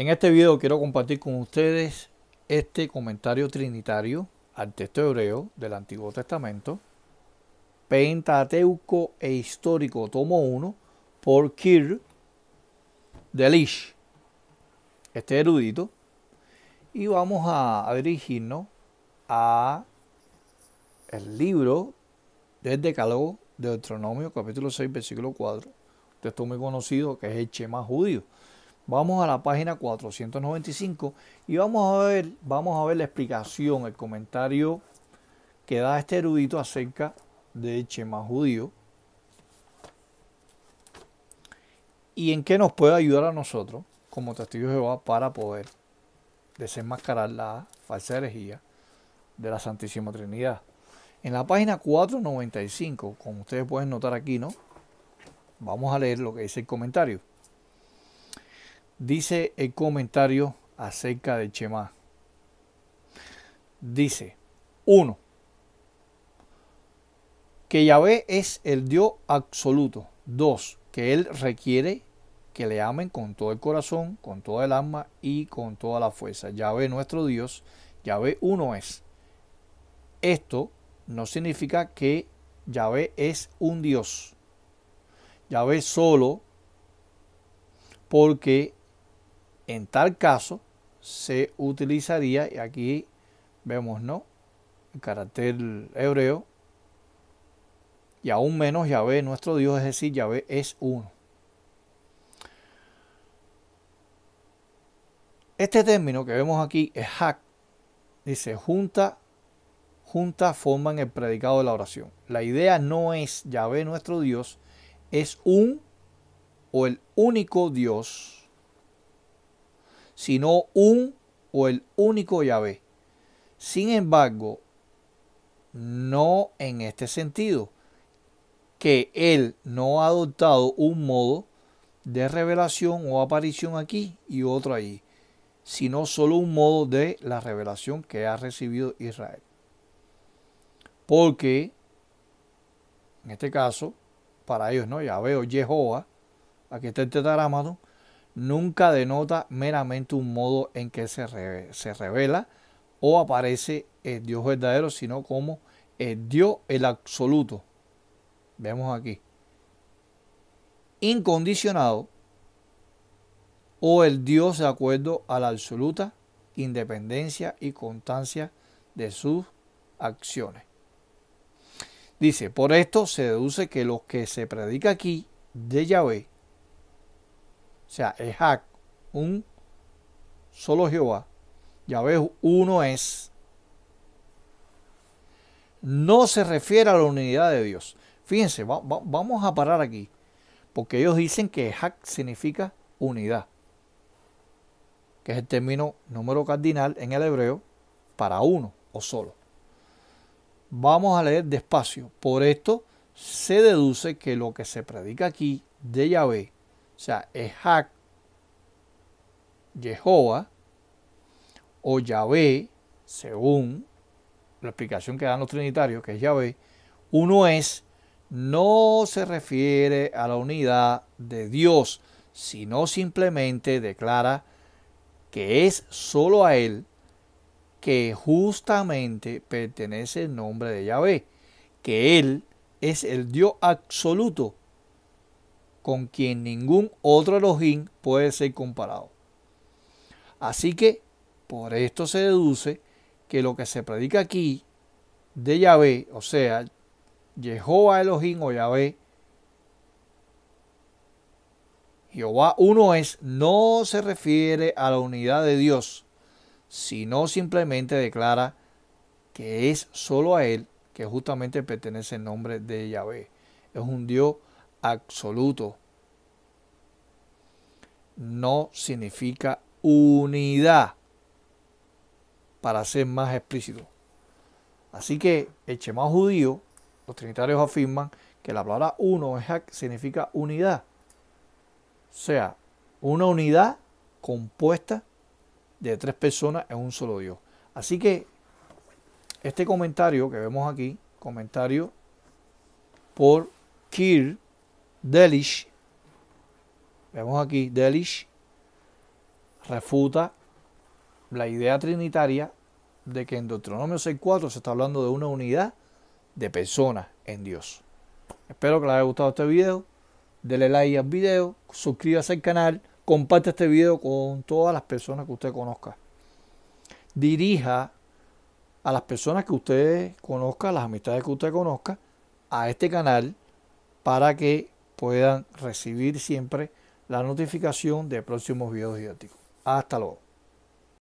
En este video quiero compartir con ustedes este comentario trinitario al texto hebreo del Antiguo Testamento, Pentateuco e Histórico, tomo 1, por Kir Delish, este erudito, y vamos a, dirigirnos al libro del Decálogo de Deuteronomio, capítulo 6, versículo 4, texto muy conocido que es el Chema judío. Vamos a la página 495 y vamos a ver, vamos a ver la explicación, el comentario que da este erudito acerca de Chema Judío y en qué nos puede ayudar a nosotros como testigos de Jehová para poder desenmascarar la falsa herejía de la Santísima Trinidad. En la página 495, como ustedes pueden notar aquí, ¿no? Vamos a leer lo que dice el comentario. Dice el comentario acerca de Chema. Dice, 1. Que Yahvé es el Dios absoluto. Dos, Que Él requiere que le amen con todo el corazón, con toda el alma y con toda la fuerza. Yahvé nuestro Dios, Yahvé uno es. Esto no significa que Yahvé es un Dios. Yahvé solo porque en tal caso, se utilizaría, y aquí vemos, ¿no? El carácter hebreo, y aún menos Yahvé, nuestro Dios, es decir, Yahvé es uno. Este término que vemos aquí es hack, dice junta, junta forman el predicado de la oración. La idea no es Yahvé nuestro Dios, es un o el único Dios sino un o el único Yahvé. Sin embargo, no en este sentido, que él no ha adoptado un modo de revelación o aparición aquí y otro allí, sino solo un modo de la revelación que ha recibido Israel. Porque, en este caso, para ellos, ¿no? Ya o Jehová, aquí está el Amado nunca denota meramente un modo en que se, se revela o aparece el Dios verdadero, sino como el Dios el absoluto. Vemos aquí. Incondicionado o el Dios de acuerdo a la absoluta independencia y constancia de sus acciones. Dice, por esto se deduce que lo que se predica aquí de Yahvé o sea, EJAC un solo Jehová. Yahvé uno es. No se refiere a la unidad de Dios. Fíjense, vamos a parar aquí. Porque ellos dicen que EJAC significa unidad. Que es el término número cardinal en el hebreo para uno o solo. Vamos a leer despacio. Por esto se deduce que lo que se predica aquí de Yahvé o sea, Ejac, Jehová o Yahvé, según la explicación que dan los trinitarios, que es Yahvé, uno es, no se refiere a la unidad de Dios, sino simplemente declara que es solo a Él que justamente pertenece el nombre de Yahvé, que Él es el Dios absoluto con quien ningún otro Elohim puede ser comparado. Así que por esto se deduce que lo que se predica aquí de Yahvé, o sea, Jehová Elohim o Yahvé, Jehová uno es, no se refiere a la unidad de Dios, sino simplemente declara que es solo a Él que justamente pertenece el nombre de Yahvé. Es un Dios absoluto. No significa unidad, para ser más explícito. Así que el más judío, los trinitarios afirman que la palabra uno significa unidad. O sea, una unidad compuesta de tres personas en un solo Dios. Así que este comentario que vemos aquí, comentario por Kir Delish, vemos aquí, Delish refuta la idea trinitaria de que en Deuteronomio 6.4 se está hablando de una unidad de personas en Dios. Espero que les haya gustado este video. Dele like al video, suscríbase al canal, comparte este video con todas las personas que usted conozca. Dirija a las personas que usted conozca, a las amistades que usted conozca, a este canal para que puedan recibir siempre la notificación de próximos videos didácticos. Hasta luego.